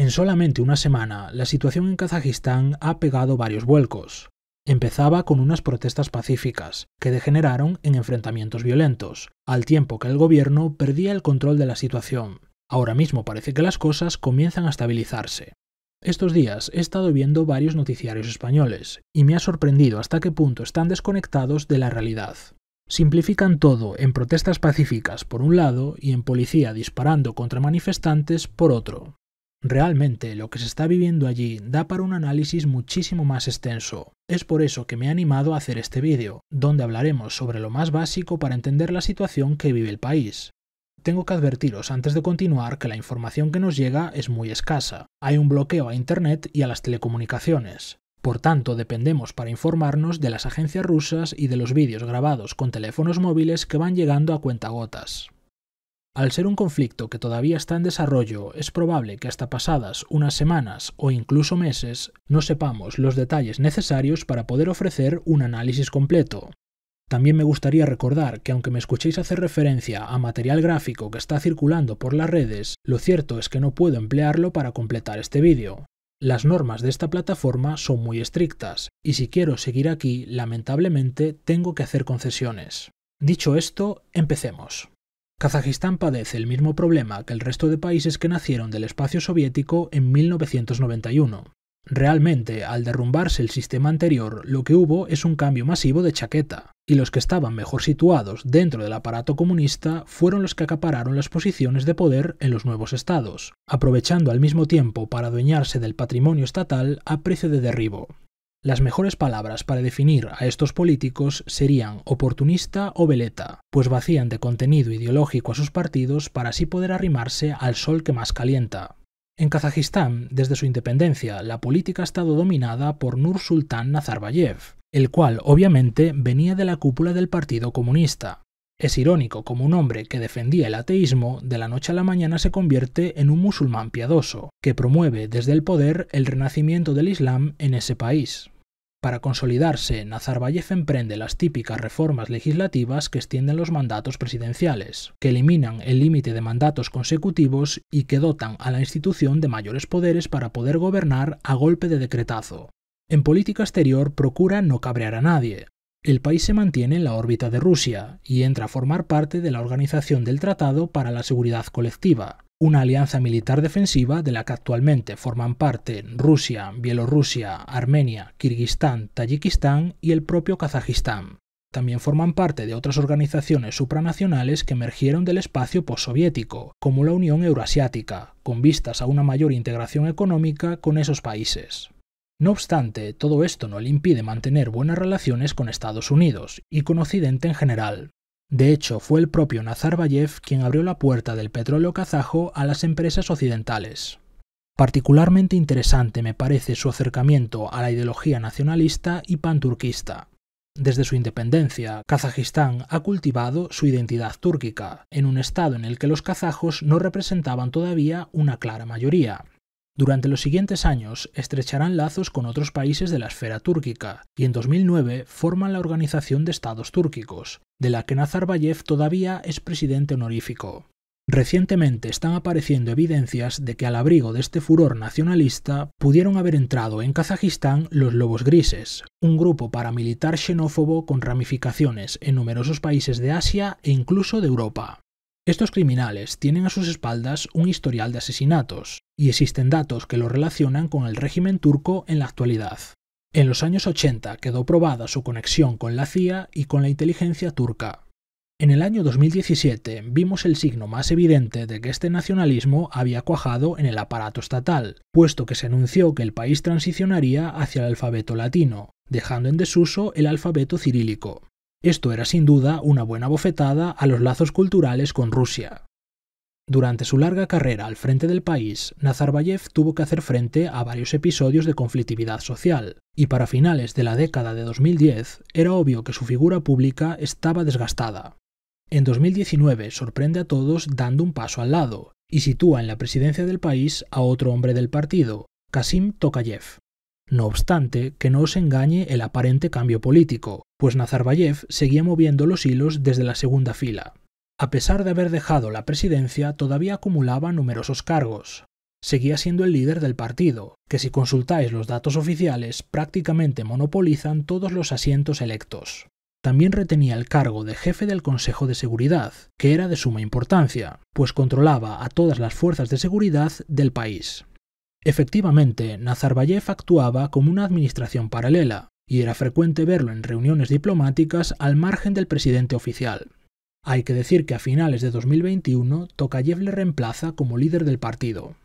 En solamente una semana, la situación en Kazajistán ha pegado varios vuelcos. Empezaba con unas protestas pacíficas, que degeneraron en enfrentamientos violentos, al tiempo que el gobierno perdía el control de la situación. Ahora mismo parece que las cosas comienzan a estabilizarse. Estos días he estado viendo varios noticiarios españoles, y me ha sorprendido hasta qué punto están desconectados de la realidad. Simplifican todo en protestas pacíficas por un lado y en policía disparando contra manifestantes por otro. Realmente lo que se está viviendo allí da para un análisis muchísimo más extenso. Es por eso que me he animado a hacer este vídeo, donde hablaremos sobre lo más básico para entender la situación que vive el país. Tengo que advertiros antes de continuar que la información que nos llega es muy escasa. Hay un bloqueo a Internet y a las telecomunicaciones. Por tanto, dependemos para informarnos de las agencias rusas y de los vídeos grabados con teléfonos móviles que van llegando a cuentagotas. Al ser un conflicto que todavía está en desarrollo, es probable que hasta pasadas unas semanas o incluso meses no sepamos los detalles necesarios para poder ofrecer un análisis completo. También me gustaría recordar que aunque me escuchéis hacer referencia a material gráfico que está circulando por las redes, lo cierto es que no puedo emplearlo para completar este vídeo. Las normas de esta plataforma son muy estrictas, y si quiero seguir aquí, lamentablemente tengo que hacer concesiones. Dicho esto, empecemos. Kazajistán padece el mismo problema que el resto de países que nacieron del espacio soviético en 1991. Realmente, al derrumbarse el sistema anterior, lo que hubo es un cambio masivo de chaqueta, y los que estaban mejor situados dentro del aparato comunista fueron los que acapararon las posiciones de poder en los nuevos estados, aprovechando al mismo tiempo para adueñarse del patrimonio estatal a precio de derribo. Las mejores palabras para definir a estos políticos serían oportunista o veleta, pues vacían de contenido ideológico a sus partidos para así poder arrimarse al sol que más calienta. En Kazajistán, desde su independencia, la política ha estado dominada por Nur Sultán Nazarbayev, el cual obviamente venía de la cúpula del Partido Comunista, es irónico como un hombre que defendía el ateísmo de la noche a la mañana se convierte en un musulmán piadoso, que promueve desde el poder el renacimiento del Islam en ese país. Para consolidarse, Nazarbayev emprende las típicas reformas legislativas que extienden los mandatos presidenciales, que eliminan el límite de mandatos consecutivos y que dotan a la institución de mayores poderes para poder gobernar a golpe de decretazo. En política exterior procura no cabrear a nadie, el país se mantiene en la órbita de Rusia y entra a formar parte de la Organización del Tratado para la Seguridad Colectiva, una alianza militar defensiva de la que actualmente forman parte Rusia, Bielorrusia, Armenia, Kirguistán, Tayikistán y el propio Kazajistán. También forman parte de otras organizaciones supranacionales que emergieron del espacio postsoviético, como la Unión Euroasiática, con vistas a una mayor integración económica con esos países. No obstante, todo esto no le impide mantener buenas relaciones con Estados Unidos y con Occidente en general. De hecho, fue el propio Nazarbayev quien abrió la puerta del petróleo kazajo a las empresas occidentales. Particularmente interesante me parece su acercamiento a la ideología nacionalista y panturquista. Desde su independencia, Kazajistán ha cultivado su identidad túrquica, en un estado en el que los kazajos no representaban todavía una clara mayoría, durante los siguientes años estrecharán lazos con otros países de la esfera túrquica y en 2009 forman la Organización de Estados Túrquicos, de la que Nazarbayev todavía es presidente honorífico. Recientemente están apareciendo evidencias de que al abrigo de este furor nacionalista pudieron haber entrado en Kazajistán los Lobos Grises, un grupo paramilitar xenófobo con ramificaciones en numerosos países de Asia e incluso de Europa. Estos criminales tienen a sus espaldas un historial de asesinatos, y existen datos que lo relacionan con el régimen turco en la actualidad. En los años 80 quedó probada su conexión con la CIA y con la inteligencia turca. En el año 2017 vimos el signo más evidente de que este nacionalismo había cuajado en el aparato estatal, puesto que se anunció que el país transicionaría hacia el alfabeto latino, dejando en desuso el alfabeto cirílico. Esto era sin duda una buena bofetada a los lazos culturales con Rusia. Durante su larga carrera al frente del país, Nazarbayev tuvo que hacer frente a varios episodios de conflictividad social, y para finales de la década de 2010 era obvio que su figura pública estaba desgastada. En 2019 sorprende a todos dando un paso al lado, y sitúa en la presidencia del país a otro hombre del partido, Kasim Tokayev. No obstante, que no os engañe el aparente cambio político, pues Nazarbayev seguía moviendo los hilos desde la segunda fila. A pesar de haber dejado la presidencia, todavía acumulaba numerosos cargos. Seguía siendo el líder del partido, que si consultáis los datos oficiales prácticamente monopolizan todos los asientos electos. También retenía el cargo de jefe del Consejo de Seguridad, que era de suma importancia, pues controlaba a todas las fuerzas de seguridad del país. Efectivamente, Nazarbayev actuaba como una administración paralela, y era frecuente verlo en reuniones diplomáticas al margen del presidente oficial. Hay que decir que a finales de 2021 Tokayev le reemplaza como líder del partido.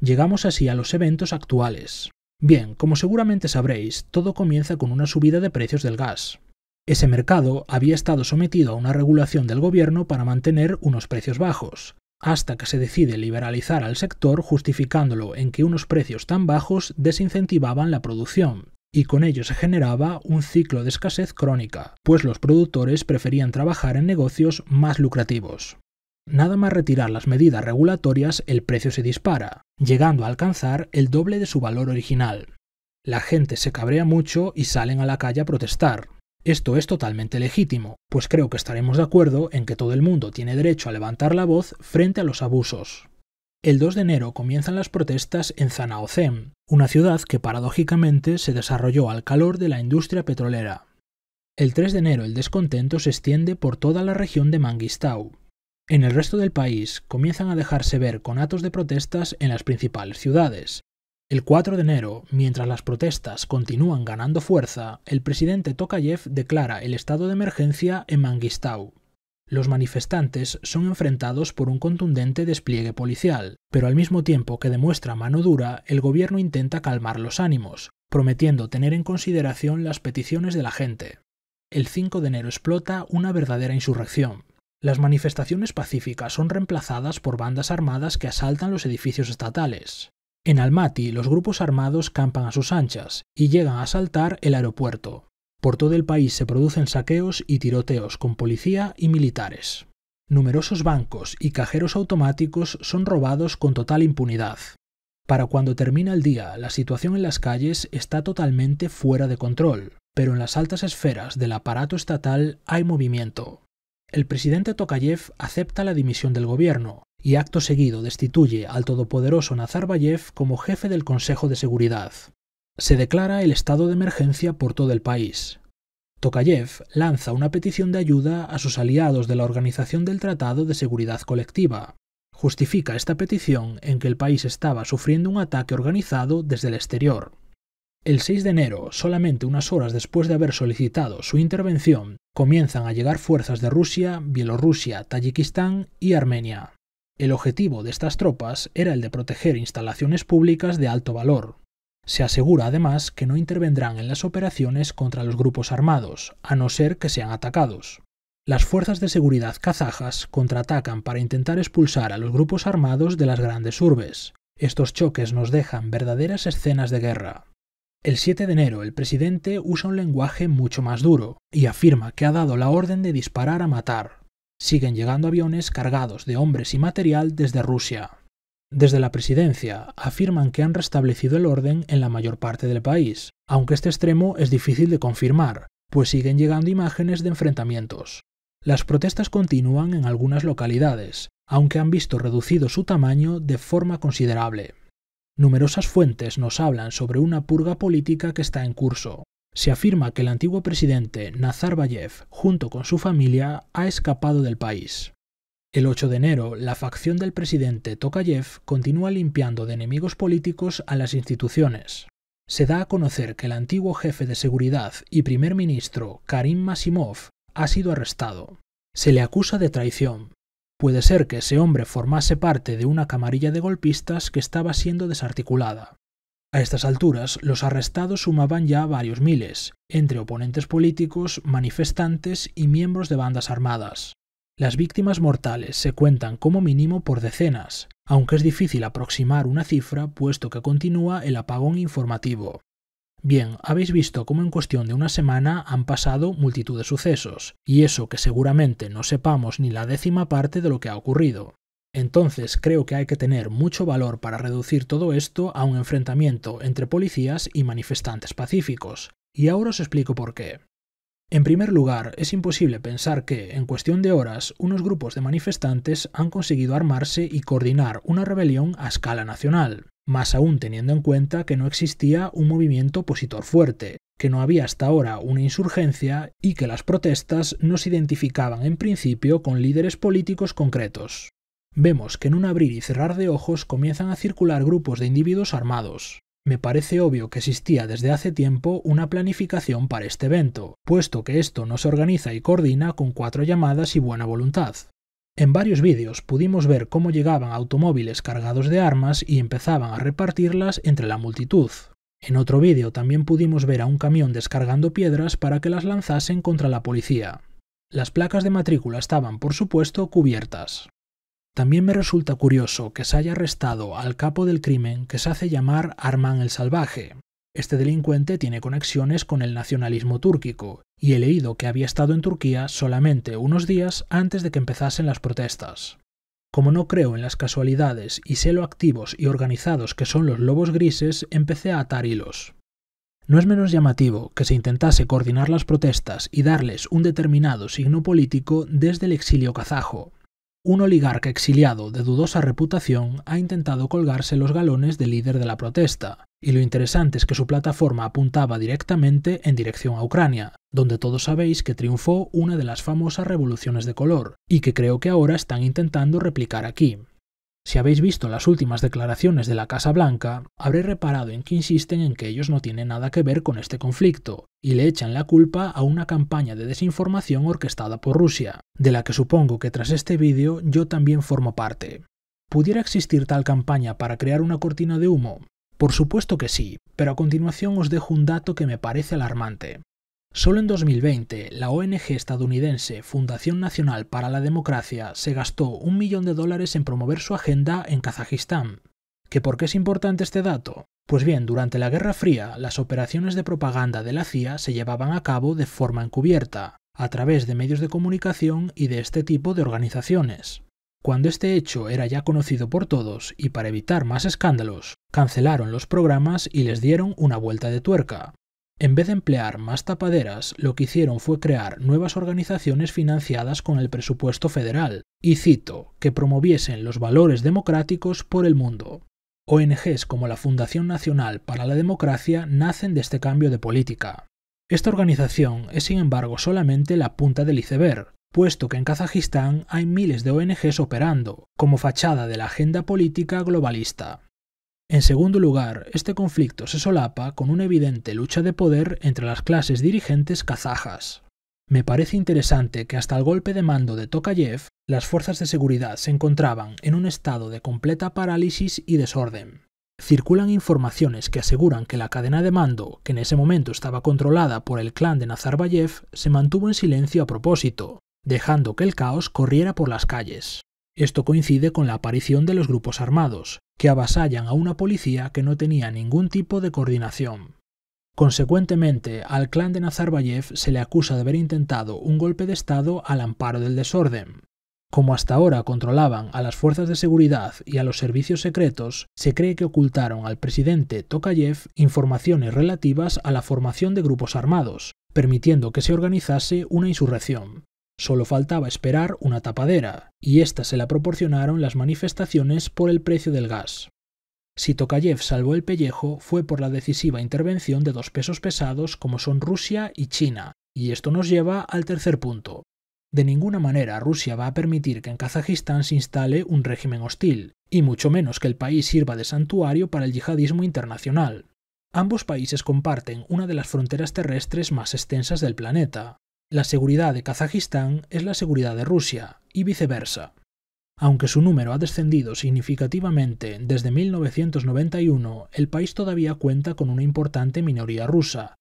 Llegamos así a los eventos actuales. Bien, como seguramente sabréis, todo comienza con una subida de precios del gas. Ese mercado había estado sometido a una regulación del gobierno para mantener unos precios bajos, hasta que se decide liberalizar al sector justificándolo en que unos precios tan bajos desincentivaban la producción, y con ello se generaba un ciclo de escasez crónica, pues los productores preferían trabajar en negocios más lucrativos. Nada más retirar las medidas regulatorias, el precio se dispara, llegando a alcanzar el doble de su valor original. La gente se cabrea mucho y salen a la calle a protestar, esto es totalmente legítimo, pues creo que estaremos de acuerdo en que todo el mundo tiene derecho a levantar la voz frente a los abusos. El 2 de enero comienzan las protestas en Zanaozen, una ciudad que paradójicamente se desarrolló al calor de la industria petrolera. El 3 de enero el descontento se extiende por toda la región de Mangistau. En el resto del país comienzan a dejarse ver con atos de protestas en las principales ciudades, el 4 de enero, mientras las protestas continúan ganando fuerza, el presidente Tokayev declara el estado de emergencia en Mangistau. Los manifestantes son enfrentados por un contundente despliegue policial, pero al mismo tiempo que demuestra mano dura, el gobierno intenta calmar los ánimos, prometiendo tener en consideración las peticiones de la gente. El 5 de enero explota una verdadera insurrección. Las manifestaciones pacíficas son reemplazadas por bandas armadas que asaltan los edificios estatales. En Almaty, los grupos armados campan a sus anchas y llegan a asaltar el aeropuerto. Por todo el país se producen saqueos y tiroteos con policía y militares. Numerosos bancos y cajeros automáticos son robados con total impunidad. Para cuando termina el día, la situación en las calles está totalmente fuera de control, pero en las altas esferas del aparato estatal hay movimiento. El presidente Tokayev acepta la dimisión del gobierno, y acto seguido destituye al todopoderoso Nazarbayev como jefe del Consejo de Seguridad. Se declara el estado de emergencia por todo el país. Tokayev lanza una petición de ayuda a sus aliados de la Organización del Tratado de Seguridad Colectiva. Justifica esta petición en que el país estaba sufriendo un ataque organizado desde el exterior. El 6 de enero, solamente unas horas después de haber solicitado su intervención, comienzan a llegar fuerzas de Rusia, Bielorrusia, Tayikistán y Armenia. El objetivo de estas tropas era el de proteger instalaciones públicas de alto valor. Se asegura además que no intervendrán en las operaciones contra los grupos armados, a no ser que sean atacados. Las fuerzas de seguridad kazajas contraatacan para intentar expulsar a los grupos armados de las grandes urbes. Estos choques nos dejan verdaderas escenas de guerra. El 7 de enero el presidente usa un lenguaje mucho más duro y afirma que ha dado la orden de disparar a matar siguen llegando aviones cargados de hombres y material desde Rusia. Desde la presidencia afirman que han restablecido el orden en la mayor parte del país, aunque este extremo es difícil de confirmar, pues siguen llegando imágenes de enfrentamientos. Las protestas continúan en algunas localidades, aunque han visto reducido su tamaño de forma considerable. Numerosas fuentes nos hablan sobre una purga política que está en curso, se afirma que el antiguo presidente Nazarbayev, junto con su familia, ha escapado del país. El 8 de enero, la facción del presidente Tokayev continúa limpiando de enemigos políticos a las instituciones. Se da a conocer que el antiguo jefe de seguridad y primer ministro, Karim Masimov, ha sido arrestado. Se le acusa de traición. Puede ser que ese hombre formase parte de una camarilla de golpistas que estaba siendo desarticulada. A estas alturas, los arrestados sumaban ya varios miles, entre oponentes políticos, manifestantes y miembros de bandas armadas. Las víctimas mortales se cuentan como mínimo por decenas, aunque es difícil aproximar una cifra puesto que continúa el apagón informativo. Bien, habéis visto cómo en cuestión de una semana han pasado multitud de sucesos, y eso que seguramente no sepamos ni la décima parte de lo que ha ocurrido. Entonces creo que hay que tener mucho valor para reducir todo esto a un enfrentamiento entre policías y manifestantes pacíficos. Y ahora os explico por qué. En primer lugar, es imposible pensar que, en cuestión de horas, unos grupos de manifestantes han conseguido armarse y coordinar una rebelión a escala nacional, más aún teniendo en cuenta que no existía un movimiento opositor fuerte, que no había hasta ahora una insurgencia y que las protestas no se identificaban en principio con líderes políticos concretos. Vemos que en un abrir y cerrar de ojos comienzan a circular grupos de individuos armados. Me parece obvio que existía desde hace tiempo una planificación para este evento, puesto que esto no se organiza y coordina con cuatro llamadas y buena voluntad. En varios vídeos pudimos ver cómo llegaban automóviles cargados de armas y empezaban a repartirlas entre la multitud. En otro vídeo también pudimos ver a un camión descargando piedras para que las lanzasen contra la policía. Las placas de matrícula estaban, por supuesto, cubiertas. También me resulta curioso que se haya arrestado al capo del crimen que se hace llamar Arman el Salvaje. Este delincuente tiene conexiones con el nacionalismo túrquico, y he leído que había estado en Turquía solamente unos días antes de que empezasen las protestas. Como no creo en las casualidades y sé lo activos y organizados que son los lobos grises, empecé a atar hilos. No es menos llamativo que se intentase coordinar las protestas y darles un determinado signo político desde el exilio kazajo, un oligarca exiliado de dudosa reputación ha intentado colgarse los galones del líder de la protesta, y lo interesante es que su plataforma apuntaba directamente en dirección a Ucrania, donde todos sabéis que triunfó una de las famosas revoluciones de color, y que creo que ahora están intentando replicar aquí. Si habéis visto las últimas declaraciones de la Casa Blanca, habré reparado en que insisten en que ellos no tienen nada que ver con este conflicto, y le echan la culpa a una campaña de desinformación orquestada por Rusia, de la que supongo que tras este vídeo yo también formo parte. ¿Pudiera existir tal campaña para crear una cortina de humo? Por supuesto que sí, pero a continuación os dejo un dato que me parece alarmante. Solo en 2020, la ONG estadounidense Fundación Nacional para la Democracia se gastó un millón de dólares en promover su agenda en Kazajistán. ¿Qué por qué es importante este dato? Pues bien, durante la Guerra Fría, las operaciones de propaganda de la CIA se llevaban a cabo de forma encubierta, a través de medios de comunicación y de este tipo de organizaciones. Cuando este hecho era ya conocido por todos y para evitar más escándalos, cancelaron los programas y les dieron una vuelta de tuerca, en vez de emplear más tapaderas, lo que hicieron fue crear nuevas organizaciones financiadas con el presupuesto federal, y cito, que promoviesen los valores democráticos por el mundo. ONGs como la Fundación Nacional para la Democracia nacen de este cambio de política. Esta organización es sin embargo solamente la punta del iceberg, puesto que en Kazajistán hay miles de ONGs operando, como fachada de la agenda política globalista. En segundo lugar, este conflicto se solapa con una evidente lucha de poder entre las clases dirigentes kazajas. Me parece interesante que hasta el golpe de mando de Tokayev, las fuerzas de seguridad se encontraban en un estado de completa parálisis y desorden. Circulan informaciones que aseguran que la cadena de mando, que en ese momento estaba controlada por el clan de Nazarbayev, se mantuvo en silencio a propósito, dejando que el caos corriera por las calles. Esto coincide con la aparición de los grupos armados, que avasallan a una policía que no tenía ningún tipo de coordinación. Consecuentemente, al clan de Nazarbayev se le acusa de haber intentado un golpe de Estado al amparo del desorden. Como hasta ahora controlaban a las fuerzas de seguridad y a los servicios secretos, se cree que ocultaron al presidente Tokayev informaciones relativas a la formación de grupos armados, permitiendo que se organizase una insurrección. Solo faltaba esperar una tapadera, y ésta se la proporcionaron las manifestaciones por el precio del gas. Si Tokayev salvó el pellejo fue por la decisiva intervención de dos pesos pesados como son Rusia y China, y esto nos lleva al tercer punto. De ninguna manera Rusia va a permitir que en Kazajistán se instale un régimen hostil, y mucho menos que el país sirva de santuario para el yihadismo internacional. Ambos países comparten una de las fronteras terrestres más extensas del planeta, la seguridad de Kazajistán es la seguridad de Rusia, y viceversa. Aunque su número ha descendido significativamente desde 1991, el país todavía cuenta con una importante minoría rusa.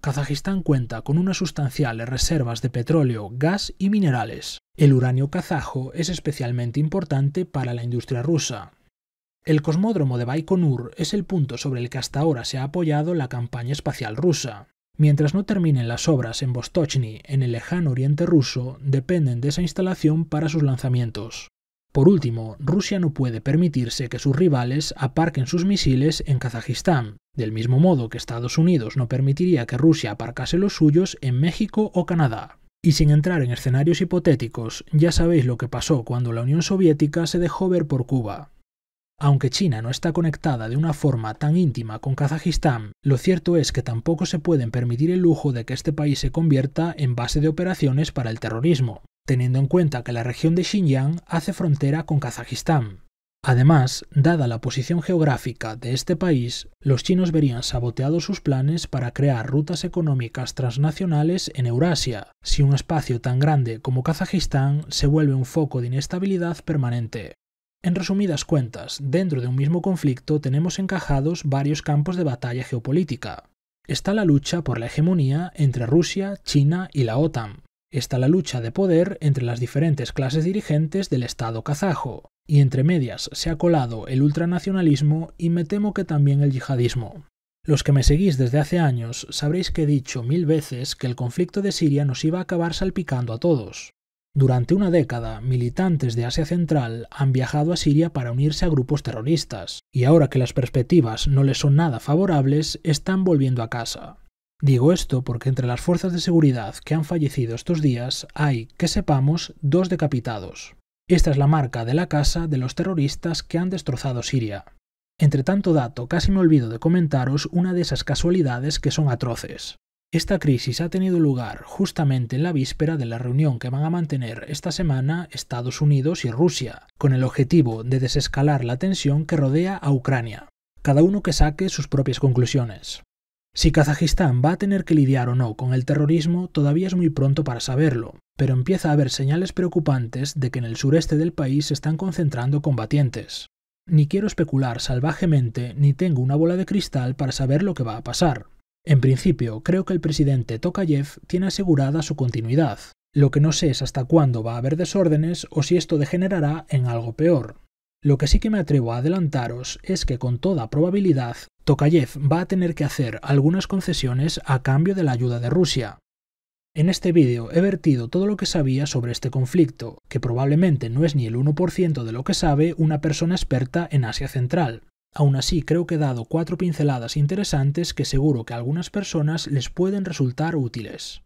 Kazajistán cuenta con unas sustanciales reservas de petróleo, gas y minerales. El uranio kazajo es especialmente importante para la industria rusa, el cosmódromo de Baikonur es el punto sobre el que hasta ahora se ha apoyado la campaña espacial rusa. Mientras no terminen las obras en Vostochny, en el lejano oriente ruso, dependen de esa instalación para sus lanzamientos. Por último, Rusia no puede permitirse que sus rivales aparquen sus misiles en Kazajistán, del mismo modo que Estados Unidos no permitiría que Rusia aparcase los suyos en México o Canadá. Y sin entrar en escenarios hipotéticos, ya sabéis lo que pasó cuando la Unión Soviética se dejó ver por Cuba. Aunque China no está conectada de una forma tan íntima con Kazajistán, lo cierto es que tampoco se pueden permitir el lujo de que este país se convierta en base de operaciones para el terrorismo, teniendo en cuenta que la región de Xinjiang hace frontera con Kazajistán. Además, dada la posición geográfica de este país, los chinos verían saboteados sus planes para crear rutas económicas transnacionales en Eurasia, si un espacio tan grande como Kazajistán se vuelve un foco de inestabilidad permanente. En resumidas cuentas, dentro de un mismo conflicto tenemos encajados varios campos de batalla geopolítica. Está la lucha por la hegemonía entre Rusia, China y la OTAN. Está la lucha de poder entre las diferentes clases dirigentes del Estado kazajo. Y entre medias se ha colado el ultranacionalismo y me temo que también el yihadismo. Los que me seguís desde hace años sabréis que he dicho mil veces que el conflicto de Siria nos iba a acabar salpicando a todos. Durante una década, militantes de Asia Central han viajado a Siria para unirse a grupos terroristas, y ahora que las perspectivas no les son nada favorables, están volviendo a casa. Digo esto porque entre las fuerzas de seguridad que han fallecido estos días hay, que sepamos, dos decapitados. Esta es la marca de la casa de los terroristas que han destrozado Siria. Entre tanto dato, casi me olvido de comentaros una de esas casualidades que son atroces. Esta crisis ha tenido lugar justamente en la víspera de la reunión que van a mantener esta semana Estados Unidos y Rusia, con el objetivo de desescalar la tensión que rodea a Ucrania, cada uno que saque sus propias conclusiones. Si Kazajistán va a tener que lidiar o no con el terrorismo todavía es muy pronto para saberlo, pero empieza a haber señales preocupantes de que en el sureste del país se están concentrando combatientes. Ni quiero especular salvajemente ni tengo una bola de cristal para saber lo que va a pasar, en principio, creo que el presidente Tokayev tiene asegurada su continuidad. Lo que no sé es hasta cuándo va a haber desórdenes o si esto degenerará en algo peor. Lo que sí que me atrevo a adelantaros es que con toda probabilidad Tokayev va a tener que hacer algunas concesiones a cambio de la ayuda de Rusia. En este vídeo he vertido todo lo que sabía sobre este conflicto, que probablemente no es ni el 1% de lo que sabe una persona experta en Asia Central. Aún así, creo que he dado cuatro pinceladas interesantes que seguro que a algunas personas les pueden resultar útiles.